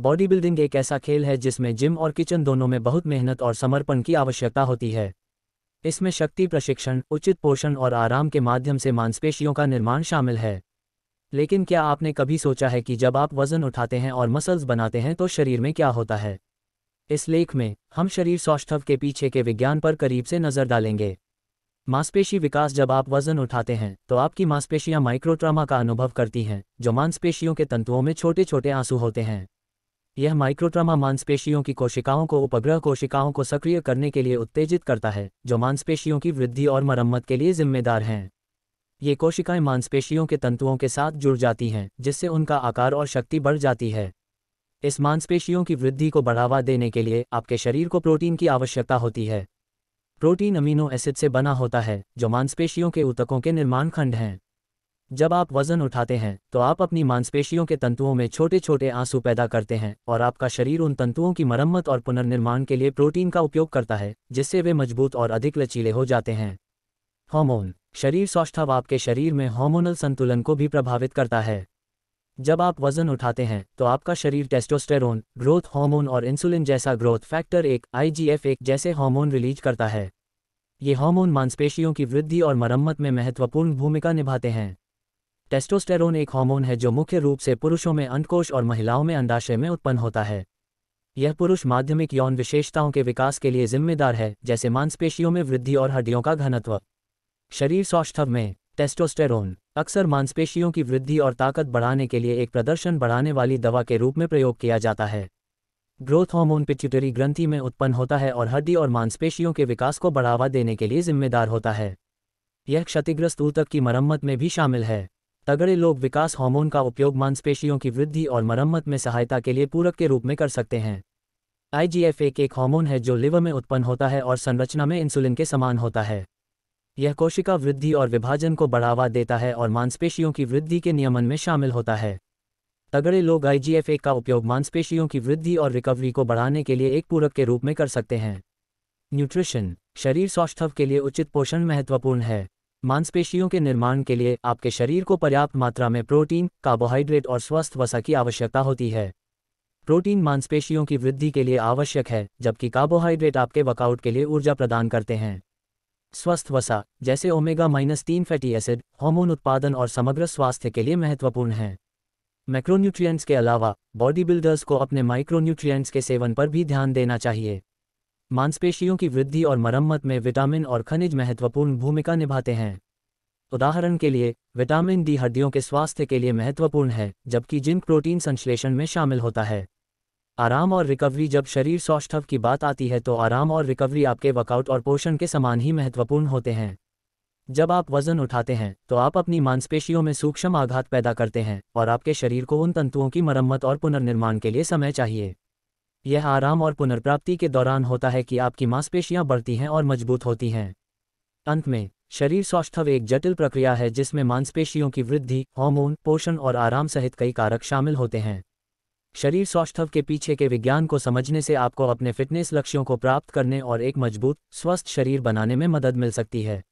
body building एक ऐसा खेल है जिसमें जिम और किचन दोनों में बहुत मेहनत और समर्पण की आवश्यकता होती है इसमें शक्ति प्रशिक्षण उचित पोषण और आराम के माध्यम से मांसपेशियों का निर्माण शामिल है लेकिन क्या आपने कभी सोचा है कि जब आप वजन उठाते हैं और मसल्स बनाते हैं तो शरीर में क्या होता है इस लेख में हम शरीर सौष्ठव के पीछे के विज्ञान पर करीब से नजर डालेंगे मांसपेशी विकास जब आप वजन उठाते हैं तो आपकी मांसपेशियां माइक्रोट्रामा का अनुभव करती हैं जो मांसपेशियों के तंतुओं में छोटे छोटे आंसू होते हैं यह माइक्रोट्रामा मांसपेशियों की कोशिकाओं को उपग्रह कोशिकाओं को सक्रिय करने के लिए उत्तेजित करता है जो मांसपेशियों की वृद्धि और मरम्मत के लिए जिम्मेदार हैं ये कोशिकाएं मांसपेशियों के तंतुओं के साथ जुड़ जाती हैं जिससे उनका आकार और शक्ति बढ़ जाती है इस मांसपेशियों की वृद्धि को बढ़ावा देने के लिए आपके शरीर को प्रोटीन की आवश्यकता होती है प्रोटीन अमीनो एसिड से बना होता है जो मांसपेशियों के ऊतकों के निर्माण खंड हैं जब आप वजन उठाते हैं तो आप अपनी मांसपेशियों के तंतुओं में छोटे छोटे आंसू पैदा करते हैं और आपका शरीर उन तंतुओं की मरम्मत और पुनर्निर्माण के लिए प्रोटीन का उपयोग करता है जिससे वे मजबूत और अधिक लचीले हो जाते हैं हार्मोन शरीर सौष्ठव आपके शरीर में हार्मोनल संतुलन को भी प्रभावित करता है जब आप वजन उठाते हैं तो आपका शरीर टेस्टोस्टेरोन ग्रोथ हार्मोन और इंसुलिन जैसा ग्रोथ फैक्टर एक आईजीएफ एक जैसे हार्मोन रिलीज करता है ये हार्मोन मांसपेशियों की वृद्धि और मरम्मत में महत्वपूर्ण भूमिका निभाते हैं टेस्टोस्टेरोन एक हार्मोन है जो मुख्य रूप से पुरुषों में अंडकोश और महिलाओं में अंडाशय में उत्पन्न होता है यह पुरुष माध्यमिक यौन विशेषताओं के विकास के लिए जिम्मेदार है जैसे मांसपेशियों में वृद्धि और हड्डियों का घनत्व शरीर सौष्ठव में टेस्टोस्टेरोन अक्सर मांसपेशियों की वृद्धि और ताकत बढ़ाने के लिए एक प्रदर्शन बढ़ाने वाली दवा के रूप में प्रयोग किया जाता है ग्रोथ हार्मोन पिट्यूटरी ग्रंथि में उत्पन्न होता है और हड्डी और मांसपेशियों के विकास को बढ़ावा देने के लिए जिम्मेदार होता है यह क्षतिग्रस्त ऊतक की मरम्मत में भी शामिल है तगड़े लोग विकास हार्मोन का उपयोग मांसपेशियों की वृद्धि और मरम्मत में सहायता के लिए पूरक के रूप में कर सकते हैं आईजीएफ एक एक हार्मोन है जो लिवर में उत्पन्न होता है और संरचना में इंसुलिन के समान होता है यह कोशिका वृद्धि और विभाजन को बढ़ावा देता है और मांसपेशियों की वृद्धि के नियमन में शामिल होता है तगड़े लोग आईजीएफ एक का उपयोग मांसपेशियों की वृद्धि और रिकवरी को बढ़ाने के लिए एक पूरक के रूप में कर सकते हैं न्यूट्रिशन शरीर स्वास्थ्य के लिए उचित पोषण महत्वपूर्ण है मांसपेशियों के निर्माण के लिए आपके शरीर को पर्याप्त मात्रा में प्रोटीन कार्बोहाइड्रेट और स्वस्थ वसा की आवश्यकता होती है प्रोटीन मांसपेशियों की वृद्धि के लिए आवश्यक है जबकि कार्बोहाइड्रेट आपके वर्कआउट के लिए ऊर्जा प्रदान करते हैं स्वस्थ वसा जैसे ओमेगा माइनस तीन फैटी एसिड हार्मोन उत्पादन और समग्र स्वास्थ्य के लिए महत्वपूर्ण हैं मैक्रोन्यूट्रिएंट्स के अलावा बॉडी बिल्डर्स को अपने माइक्रोन्यूट्रिएंट्स के सेवन पर भी ध्यान देना चाहिए मांसपेशियों की वृद्धि और मरम्मत में विटामिन और खनिज महत्वपूर्ण भूमिका निभाते हैं उदाहरण के लिए विटामिन डी हड्डियों के स्वास्थ्य के लिए महत्वपूर्ण है जबकि जिंक प्रोटीन संश्लेषण में शामिल होता है आराम और रिकवरी जब शरीर सौष्ठव की बात आती है तो आराम और रिकवरी आपके वर्कआउट और पोषण के समान ही महत्वपूर्ण होते हैं जब आप वजन उठाते हैं तो आप अपनी मांसपेशियों में सूक्ष्म आघात पैदा करते हैं और आपके शरीर को उन तंतुओं की मरम्मत और पुनर्निर्माण के लिए समय चाहिए यह आराम और पुनर्प्राप्ति के दौरान होता है कि आपकी मांसपेशियां बढ़ती हैं और मजबूत होती हैं अंत में शरीर स्वास्थ्य एक जटिल प्रक्रिया है जिसमें मांसपेशियों की वृद्धि हार्मोन पोषण और आराम सहित कई कारक शामिल होते हैं शरीर स्वास्थ्य के पीछे के विज्ञान को समझने से आपको अपने फिटनेस लक्ष्यों को प्राप्त करने और एक मजबूत स्वस्थ शरीर बनाने में मदद मिल सकती है